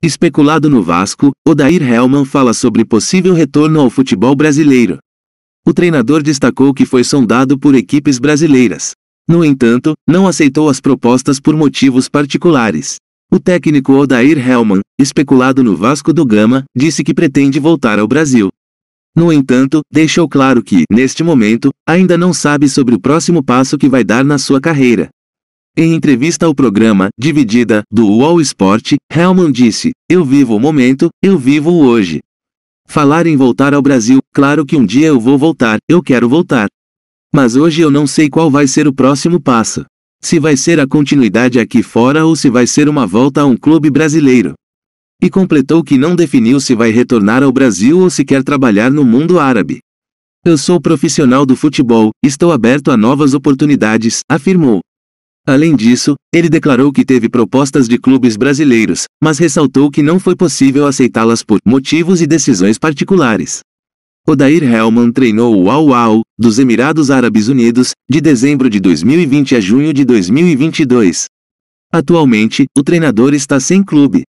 Especulado no Vasco, Odair Hellman fala sobre possível retorno ao futebol brasileiro. O treinador destacou que foi sondado por equipes brasileiras. No entanto, não aceitou as propostas por motivos particulares. O técnico Odair Hellman, especulado no Vasco do Gama, disse que pretende voltar ao Brasil. No entanto, deixou claro que, neste momento, ainda não sabe sobre o próximo passo que vai dar na sua carreira. Em entrevista ao programa Dividida do UOL Esporte, Hellman disse: Eu vivo o momento, eu vivo o hoje. Falar em voltar ao Brasil, claro que um dia eu vou voltar, eu quero voltar. Mas hoje eu não sei qual vai ser o próximo passo. Se vai ser a continuidade aqui fora ou se vai ser uma volta a um clube brasileiro. E completou que não definiu se vai retornar ao Brasil ou se quer trabalhar no mundo árabe. Eu sou profissional do futebol, estou aberto a novas oportunidades, afirmou. Além disso, ele declarou que teve propostas de clubes brasileiros, mas ressaltou que não foi possível aceitá-las por motivos e decisões particulares. Odair Hellman treinou o Al Al dos Emirados Árabes Unidos, de dezembro de 2020 a junho de 2022. Atualmente, o treinador está sem clube.